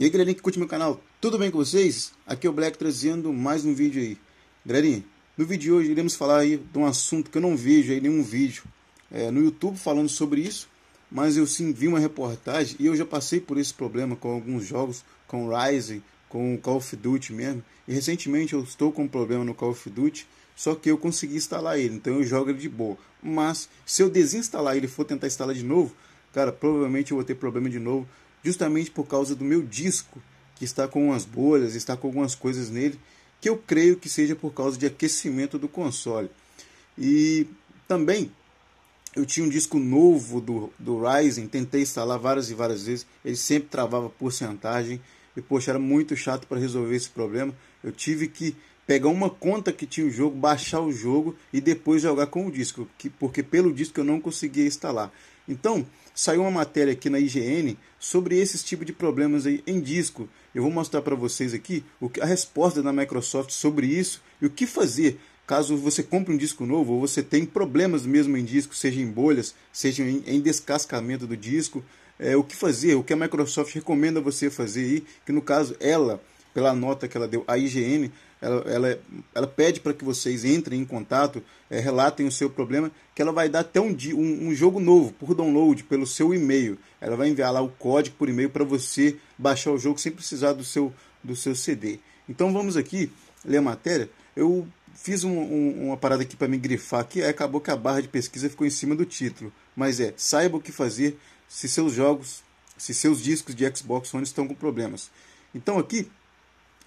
E aí galerinha que curte meu canal, tudo bem com vocês? Aqui é o Black trazendo mais um vídeo aí. Galerinha, no vídeo de hoje iremos falar aí de um assunto que eu não vejo aí nenhum vídeo é, no YouTube falando sobre isso, mas eu sim vi uma reportagem e eu já passei por esse problema com alguns jogos, com Rise, com Call of Duty mesmo. E recentemente eu estou com um problema no Call of Duty, só que eu consegui instalar ele, então eu jogo ele de boa. Mas se eu desinstalar ele e for tentar instalar de novo, cara, provavelmente eu vou ter problema de novo justamente por causa do meu disco, que está com umas bolhas, está com algumas coisas nele, que eu creio que seja por causa de aquecimento do console. E também eu tinha um disco novo do, do Ryzen, tentei instalar várias e várias vezes, ele sempre travava porcentagem, e poxa, era muito chato para resolver esse problema. Eu tive que pegar uma conta que tinha o jogo, baixar o jogo e depois jogar com o disco, que, porque pelo disco eu não conseguia instalar. Então, saiu uma matéria aqui na IGN sobre esses tipos de problemas aí em disco. Eu vou mostrar para vocês aqui a resposta da Microsoft sobre isso e o que fazer caso você compre um disco novo ou você tenha problemas mesmo em disco, seja em bolhas, seja em descascamento do disco. É, o que fazer, o que a Microsoft recomenda você fazer aí, que no caso ela, pela nota que ela deu à IGN, ela, ela, ela pede para que vocês entrem em contato, é, relatem o seu problema, que ela vai dar até um, um, um jogo novo por download pelo seu e-mail. Ela vai enviar lá o código por e-mail para você baixar o jogo sem precisar do seu, do seu CD. Então vamos aqui ler a matéria. Eu fiz um, um, uma parada aqui para me grifar que acabou que a barra de pesquisa ficou em cima do título. Mas é, saiba o que fazer se seus jogos, se seus discos de Xbox One estão com problemas. Então aqui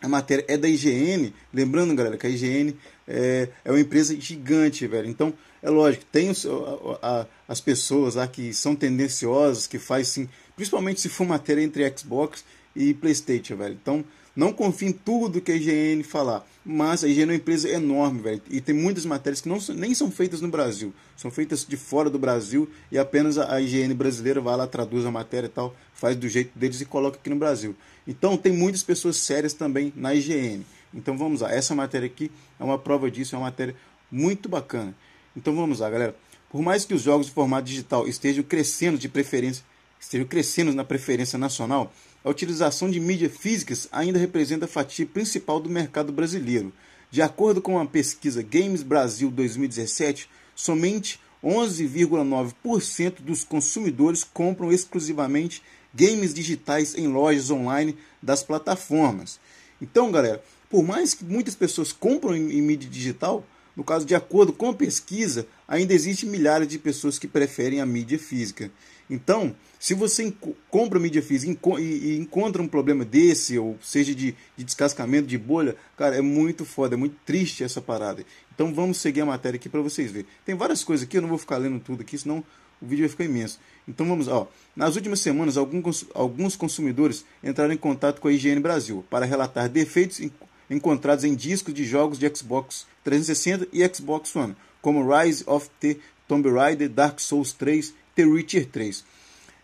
a matéria é da IGN, lembrando, galera, que a IGN é, é uma empresa gigante, velho. Então, é lógico, tem a, a, as pessoas lá que são tendenciosas, que fazem, sim, principalmente se for matéria entre Xbox e PlayStation, velho. Então, não confie em tudo que a IGN falar, mas a IGN é uma empresa enorme, velho, e tem muitas matérias que não, nem são feitas no Brasil, são feitas de fora do Brasil e apenas a IGN brasileira vai lá, traduz a matéria e tal, faz do jeito deles e coloca aqui no Brasil. Então tem muitas pessoas sérias também na IGN. Então vamos lá, essa matéria aqui é uma prova disso, é uma matéria muito bacana. Então vamos lá, galera. Por mais que os jogos de formato digital estejam crescendo de preferência, estejam crescendo na preferência nacional, a utilização de mídias físicas ainda representa a fatia principal do mercado brasileiro. De acordo com a pesquisa Games Brasil 2017, somente 11,9% dos consumidores compram exclusivamente games digitais em lojas online das plataformas. Então, galera, por mais que muitas pessoas compram em, em mídia digital, no caso, de acordo com a pesquisa, ainda existem milhares de pessoas que preferem a mídia física. Então, se você compra mídia física e encontra um problema desse, ou seja, de, de, descascamento de bolha, cara, é muito foda, é muito triste essa parada. Então vamos seguir a matéria aqui para vocês verem. Tem várias coisas aqui, eu não vou ficar lendo tudo aqui, senão o vídeo vai ficar imenso. Então vamos, ó. Nas últimas semanas, alguns consumidores entraram em contato com a IGN Brasil para relatar defeitos encontrados em discos de jogos de Xbox 360 e Xbox One, como Rise of the Tomb Raider, Dark Souls 3, The Witcher 3.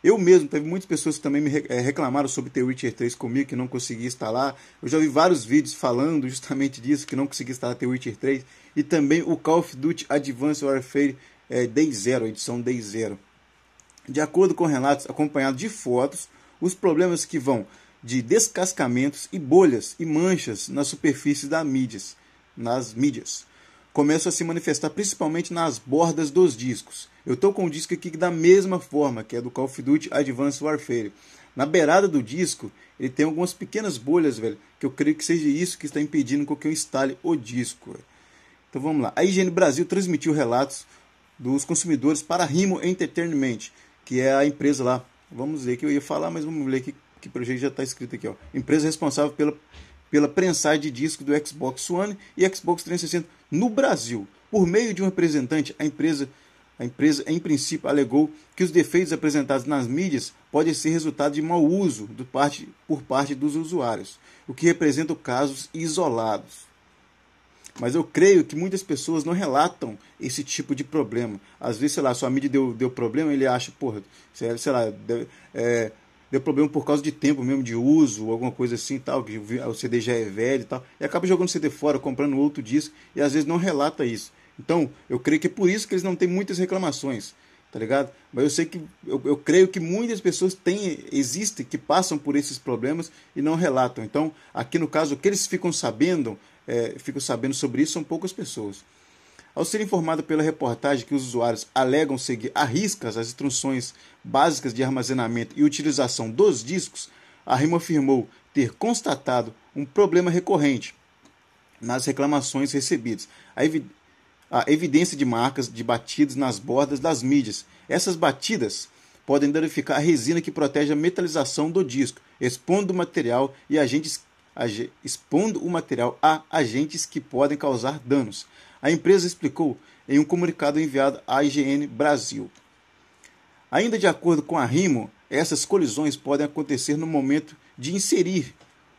Eu mesmo, teve muitas pessoas que também me eh, reclamaram sobre The Witcher 3 comigo, que não consegui instalar. Eu já vi vários vídeos falando justamente disso, que não consegui instalar The Witcher 3. E também o Call of Duty Advanced Warfare é, Day Zero, edição Day Zero. De acordo com relatos acompanhados de fotos, os problemas que vão de descascamentos e bolhas e manchas na superfície das mídias, nas mídias começam a se manifestar principalmente nas bordas dos discos. Eu estou com o disco aqui da mesma forma, que é do Call of Duty Advanced Warfare. Na beirada do disco, ele tem algumas pequenas bolhas, velho, que eu creio que seja isso que está impedindo com que eu instale o disco. Então vamos lá. A IGN Brasil transmitiu relatos dos consumidores para a Rimo Entertainment, que é a empresa lá. Vamos ver que eu ia falar, mas vamos ler que, que projeto já está escrito aqui. Ó. Empresa responsável pela, pela prensagem de disco do Xbox One e Xbox 360 no Brasil. Por meio de um representante, a empresa, a empresa, em princípio, alegou que os defeitos apresentados nas mídias podem ser resultado de mau uso do parte, por parte dos usuários, o que representa casos isolados. Mas eu creio que muitas pessoas não relatam esse tipo de problema. Às vezes, sei lá, sua mídia deu, deu problema, ele acha, porra, sei lá, deve, é, deu problema por causa de tempo mesmo, de uso, alguma coisa assim tal, que o CD já é velho e tal, e acaba jogando o CD fora, comprando outro disco, e às vezes não relata isso. Então, eu creio que é por isso que eles não têm muitas reclamações, tá ligado? Mas eu sei que, eu, eu creio que muitas pessoas têm, existem, que passam por esses problemas e não relatam. Então, aqui no caso, o que eles ficam sabendo, é, ficam sabendo sobre isso são poucas pessoas. Ao ser informado pela reportagem que os usuários alegam seguir a riscas as instruções básicas de armazenamento e utilização dos discos, a RIMA afirmou ter constatado um problema recorrente nas reclamações recebidas. A, evi a evidência de marcas de batidas nas bordas das mídias. Essas batidas podem danificar a resina que protege a metalização do disco, expondo o material e agentes expondo o material a agentes que podem causar danos. A empresa explicou em um comunicado enviado à IGN Brasil. Ainda de acordo com a RIMO, essas colisões podem acontecer no momento de inserir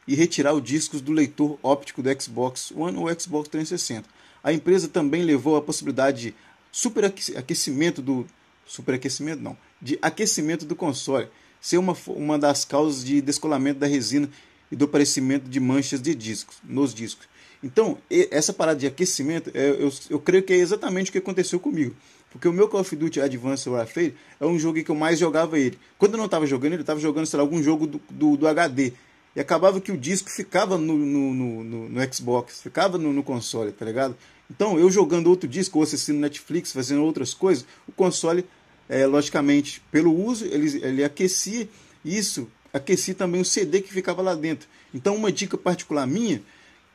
e retirar os discos do leitor óptico do Xbox One ou Xbox 360. A empresa também levou a possibilidade de superaquecimento do superaquecimento não, de aquecimento do console ser uma, uma das causas de descolamento da resina e do aparecimento de manchas de discos nos discos. Então, essa parada de aquecimento, é, eu, eu creio que é exatamente o que aconteceu comigo. Porque o meu Call of Duty Advanced Warfare é um jogo que eu mais jogava ele. Quando eu não estava jogando ele, eu estava jogando, sei lá, algum jogo do, do, do, HD. E acabava que o disco ficava no, no, no, no, no Xbox, ficava no, no console, tá ligado? Então, eu jogando outro disco, ou assistindo Netflix, fazendo outras coisas, o console, é, logicamente, pelo uso, ele, ele aquecia. Isso aqueci também o CD que ficava lá dentro. Então, uma dica particular minha,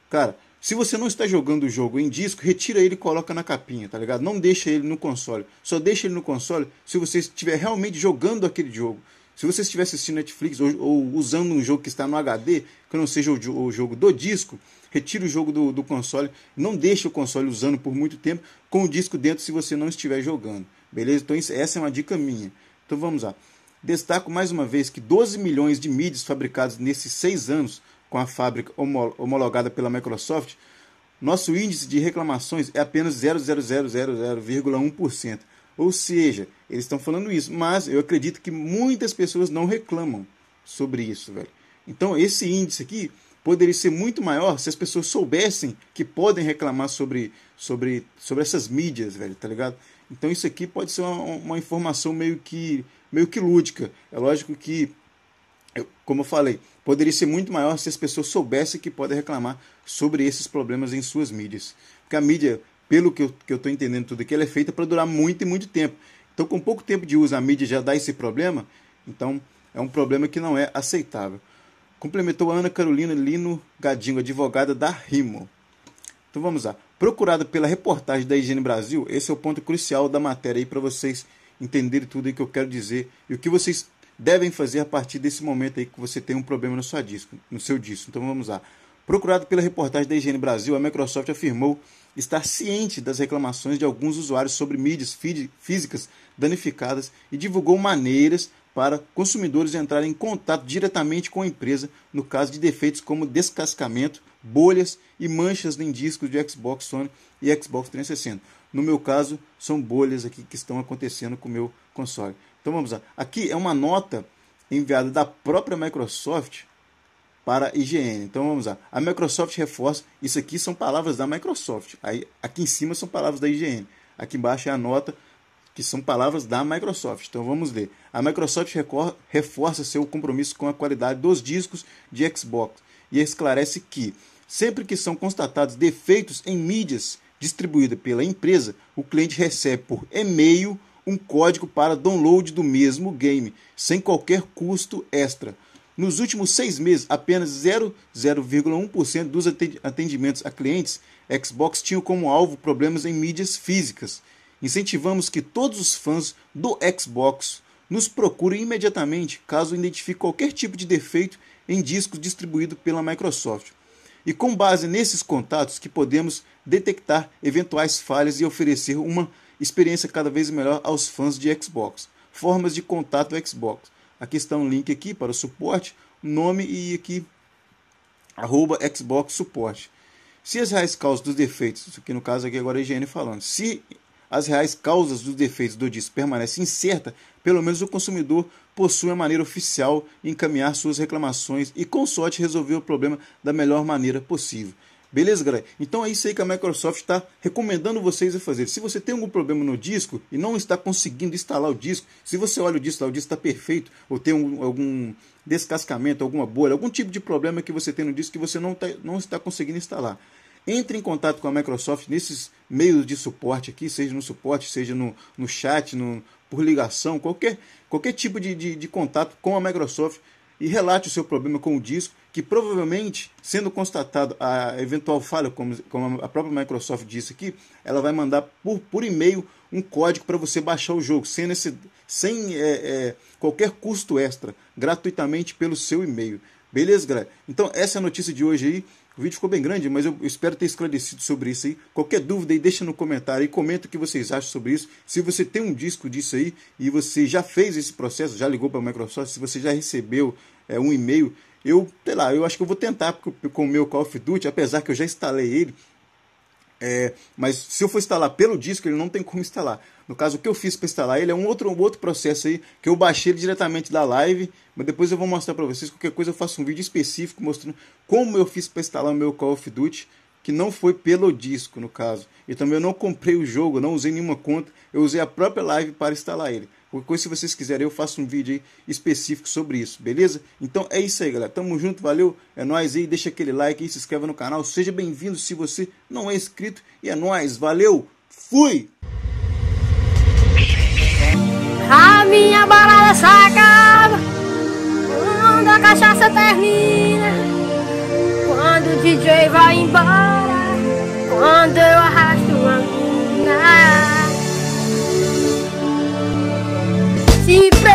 cara, se você não está jogando o jogo em disco, retira ele e coloca na capinha, tá ligado? Não deixa ele no console. Só deixa ele no console se você estiver realmente jogando aquele jogo. Se você estiver assistindo Netflix ou, ou usando um jogo que está no HD, que não seja o, o jogo do disco, retira o jogo do, do console. Não deixa o console usando por muito tempo com o disco dentro se você não estiver jogando. Beleza? Então isso, essa é uma dica minha. Então vamos lá. Destaco mais uma vez que 12 milhões de mídias fabricados nesses seis anos com a fábrica homologada pela Microsoft, nosso índice de reclamações é apenas 0,000,1%. Ou seja, eles estão falando isso, mas eu acredito que muitas pessoas não reclamam sobre isso, velho. Então esse índice aqui poderia ser muito maior se as pessoas soubessem que podem reclamar sobre, sobre, sobre essas mídias, velho, tá ligado? Então isso aqui pode ser uma, uma informação meio que meio que lúdica. É lógico que, como eu falei, poderia ser muito maior se as pessoas soubessem que podem reclamar sobre esses problemas em suas mídias. Porque a mídia, pelo que eu estou entendendo tudo aqui, ela é feita para durar muito e muito tempo. Então, com pouco tempo de uso, a mídia já dá esse problema. Então, é um problema que não é aceitável. Complementou a Ana Carolina Lino Gadinho, advogada da Rimo. Então vamos lá. Procurada pela reportagem da Higiene Brasil, esse é o ponto crucial da matéria aí para vocês entender tudo o que eu quero dizer e o que vocês devem fazer a partir desse momento aí que você tem um problema no, sua disco, no seu disco. Então vamos lá. Procurado pela reportagem da Higiene Brasil, a Microsoft afirmou estar ciente das reclamações de alguns usuários sobre mídias físicas danificadas e divulgou maneiras para consumidores entrarem em contato diretamente com a empresa no caso de defeitos como descascamento, bolhas e manchas em discos de Xbox One e Xbox 360. No meu caso, são bolhas aqui que estão acontecendo com o meu console. Então vamos lá. Aqui é uma nota enviada da própria Microsoft para a IGN. Então vamos lá. A Microsoft reforça, isso aqui são palavras da Microsoft. Aí, aqui em cima são palavras da IGN. Aqui embaixo é a nota que são palavras da Microsoft. Então vamos ler. A Microsoft reforça seu compromisso com a qualidade dos discos de Xbox e esclarece que, sempre que são constatados defeitos em mídias distribuída pela empresa, o cliente recebe por e-mail um código para download do mesmo game, sem qualquer custo extra. Nos últimos seis meses, apenas 0,1% dos atendimentos a clientes Xbox tinham como alvo problemas em mídias físicas. Incentivamos que todos os fãs do Xbox nos procurem imediatamente caso identifique qualquer tipo de defeito em discos distribuído pela Microsoft e com base nesses contatos que podemos detectar eventuais falhas e oferecer uma experiência cada vez melhor aos fãs de Xbox. Formas de contato Xbox. Aqui está um link aqui para o suporte, nome e aqui arroba Xbox Suporte. Se as raiz causas dos defeitos, que aqui no caso aqui agora é a IGN falando, se as reais causas dos defeitos do disco permanecem incertas, pelo menos o consumidor possui a maneira oficial de encaminhar suas reclamações e, com sorte, resolver o problema da melhor maneira possível. Beleza, galera? Então é isso aí que a Microsoft está recomendando vocês a fazer. Se você tem algum problema no disco e não está conseguindo instalar o disco, se você olha o disco lá, o disco está perfeito, ou tem um, algum descascamento, alguma bolha, algum tipo de problema que você tem no disco que você não, tá, não está conseguindo instalar. Entre em contato com a Microsoft nesses meios de suporte aqui, seja no suporte, seja no, no chat, no, por ligação, qualquer, qualquer tipo de, de, de contato com a Microsoft e relate o seu problema com o disco, que provavelmente, sendo constatado a eventual falha, como, como a própria Microsoft disse aqui, ela vai mandar por, por e-mail um código para você baixar o jogo, sem, esse, sem é, é, qualquer custo extra, gratuitamente pelo seu e-mail. Beleza, galera? Então, essa é a notícia de hoje aí. O vídeo ficou bem grande, mas eu espero ter esclarecido sobre isso aí. Qualquer dúvida aí, deixa no comentário e comenta o que vocês acham sobre isso. Se você tem um disco disso aí e você já fez esse processo, já ligou para a Microsoft, se você já recebeu é, um e-mail, eu, sei lá, eu acho que eu vou tentar com o meu Call of Duty, apesar que eu já instalei ele, é, mas se eu for instalar pelo disco, ele não tem como instalar. No caso, o que eu fiz para instalar ele é um outro, um outro processo aí, que eu baixei diretamente da live, mas depois eu vou mostrar para vocês. Qualquer coisa eu faço um vídeo específico mostrando como eu fiz para instalar o meu Call of Duty que não foi pelo disco, no caso. E também eu não comprei o jogo, não usei nenhuma conta, eu usei a própria live para instalar ele. Qualquer coisa, se vocês quiserem, eu faço um vídeo específico sobre isso, beleza? Então é isso aí, galera. Tamo junto, valeu. É nóis aí. Deixa aquele like aí, se inscreva no canal. Seja bem-vindo se você não é inscrito. E é nóis, valeu. Fui! A minha balada se acaba Quando a cachaça termina Quando o DJ vai embora quando eu arrasto uma luna Se